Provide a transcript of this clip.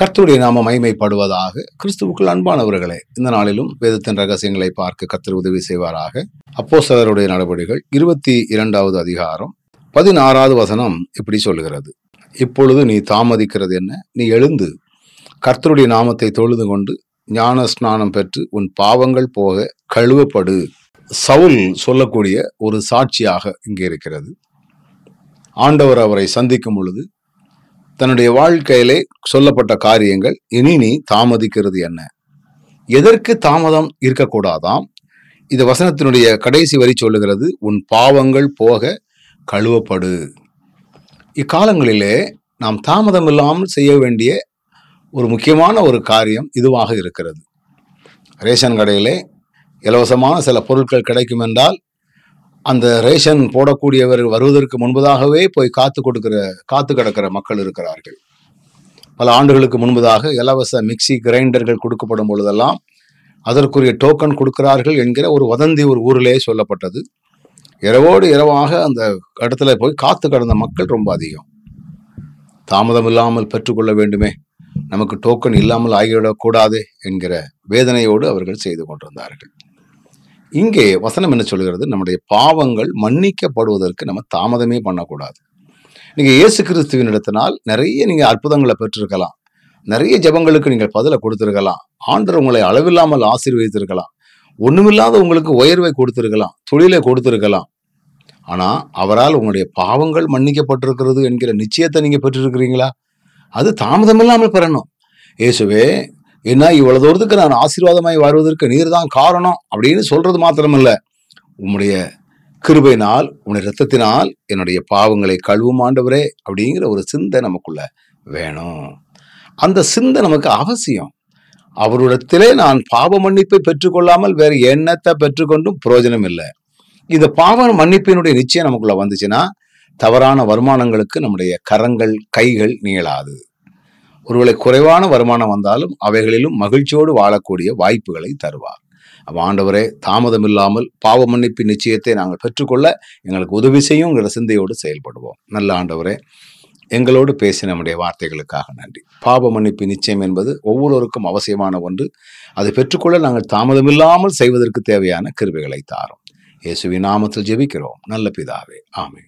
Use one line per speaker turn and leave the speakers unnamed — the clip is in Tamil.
கர்த்தருடைய நாம மகிமைப்படுவதாக கிறிஸ்துவுக்குள் அன்பானவர்களே இந்த நாளிலும் வேதத்தின் ரகசியங்களை பார்க்க கர்த்தர் உதவி செய்வாராக அப்போ சிலருடைய நடவடிக்கைகள் இருபத்தி இரண்டாவது அதிகாரம் பதினாறாவது வசனம் இப்படி சொல்கிறது இப்பொழுது நீ தாமதிக்கிறது என்ன நீ எழுந்து கர்த்தருடைய நாமத்தை தொழுது கொண்டு ஞான ஸ்நானம் பெற்று உன் பாவங்கள் போக கழுவப்படு சவுல் சொல்லக்கூடிய ஒரு சாட்சியாக இங்கே இருக்கிறது ஆண்டவர் அவரை சந்திக்கும் பொழுது தன்னுடைய வாழ்க்கையிலே சொல்லப்பட்ட காரியங்கள் இனி நீ தாமதிக்கிறது என்ன எதற்கு தாமதம் இருக்கக்கூடாதாம் இந்த வசனத்தினுடைய கடைசி வரி சொல்லுகிறது உன் பாவங்கள் போக கழுவப்படு இக்காலங்களிலே நாம் தாமதம் இல்லாமல் செய்ய வேண்டிய ஒரு முக்கியமான ஒரு காரியம் இதுவாக இருக்கிறது ரேஷன் கடையிலே இலவசமான சில பொருட்கள் கிடைக்கும் என்றால் அந்த ரேஷன் போடக்கூடியவர் வருவதற்கு முன்பதாகவே போய் காத்து கொடுக்கிற காத்து கிடக்கிற மக்கள் இருக்கிறார்கள் பல ஆண்டுகளுக்கு முன்பதாக இலவச மிக்சி கிரைண்டர்கள் கொடுக்கப்படும் பொழுதெல்லாம் அதற்குரிய டோக்கன் கொடுக்கிறார்கள் என்கிற ஒரு வதந்தி ஒரு ஊரிலே சொல்லப்பட்டது இரவோடு இரவாக அந்த இடத்துல போய் காத்து கடந்த மக்கள் ரொம்ப அதிகம் தாமதம் இல்லாமல் பெற்றுக்கொள்ள வேண்டுமே நமக்கு டோக்கன் இல்லாமல் ஆகிவிடக்கூடாது என்கிற வேதனையோடு அவர்கள் செய்து கொண்டிருந்தார்கள் இங்கே வசனம் என்ன சொல்கிறது நம்முடைய பாவங்கள் மன்னிக்கப்படுவதற்கு நம்ம தாமதமே பண்ணக்கூடாது நீங்கள் இயேசு கிறிஸ்துவின் இடத்தினால் நிறைய நீங்கள் அற்புதங்களை பெற்றிருக்கலாம் நிறைய ஜபங்களுக்கு நீங்கள் பதிலை கொடுத்துருக்கலாம் ஆண்டர் உங்களை அளவில்லாமல் ஆசீர்வதித்திருக்கலாம் ஒன்றுமில்லாத உங்களுக்கு உயர்வை கொடுத்துருக்கலாம் தொழிலை கொடுத்துருக்கலாம் ஆனால் அவரால் உங்களுடைய பாவங்கள் மன்னிக்கப்பட்டிருக்கிறது என்கிற நிச்சயத்தை நீங்கள் பெற்றிருக்கிறீங்களா அது தாமதமில்லாமல் பெறணும் இயேசுவே ஏன்னா இவ்வளவு தூரத்துக்கு நான் ஆசீர்வாதமாய் வருவதற்கு நீர் தான் காரணம் அப்படின்னு சொல்றது மாத்திரமல்ல உம்முடைய கிருபையினால் உன்னுடைய ரத்தத்தினால் என்னுடைய பாவங்களை கழுவும் ஆண்டவரே அப்படிங்கிற ஒரு சிந்தை நமக்குள்ள வேணும் அந்த சிந்தை நமக்கு அவசியம் அவரிடத்திலே நான் பாவ மன்னிப்பை பெற்றுக்கொள்ளாமல் வேற எண்ணத்தை பெற்றுக்கொண்டும் பிரயோஜனம் இல்லை இந்த பாவ மன்னிப்பினுடைய நிச்சயம் நமக்குள்ள வந்துச்சுன்னா தவறான வருமானங்களுக்கு நம்முடைய கரங்கள் கைகள் நீளாது ஒருவேளை குறைவான வருமானம் வந்தாலும் அவைகளிலும் மகிழ்ச்சியோடு வாழக்கூடிய வாய்ப்புகளை தருவார் ஆண்டவரே தாமதம் இல்லாமல் பாவ மன்னிப்பு நிச்சயத்தை நாங்கள் பெற்றுக்கொள்ள எங்களுக்கு உதவி செய்யுங்கிற சிந்தையோடு செயல்படுவோம் நல்ல ஆண்டவரே எங்களோடு பேசி நம்முடைய வார்த்தைகளுக்காக நன்றி பாவ மன்னிப்பு நிச்சயம் என்பது ஒவ்வொருவருக்கும் அவசியமான ஒன்று அதை பெற்றுக்கொள்ள நாங்கள் தாமதமில்லாமல் செய்வதற்கு தேவையான கிருவைகளை தாரோம் இயேசுவின் நாமத்தில் ஜெபிக்கிறோம் நல்ல பிதாவே ஆமே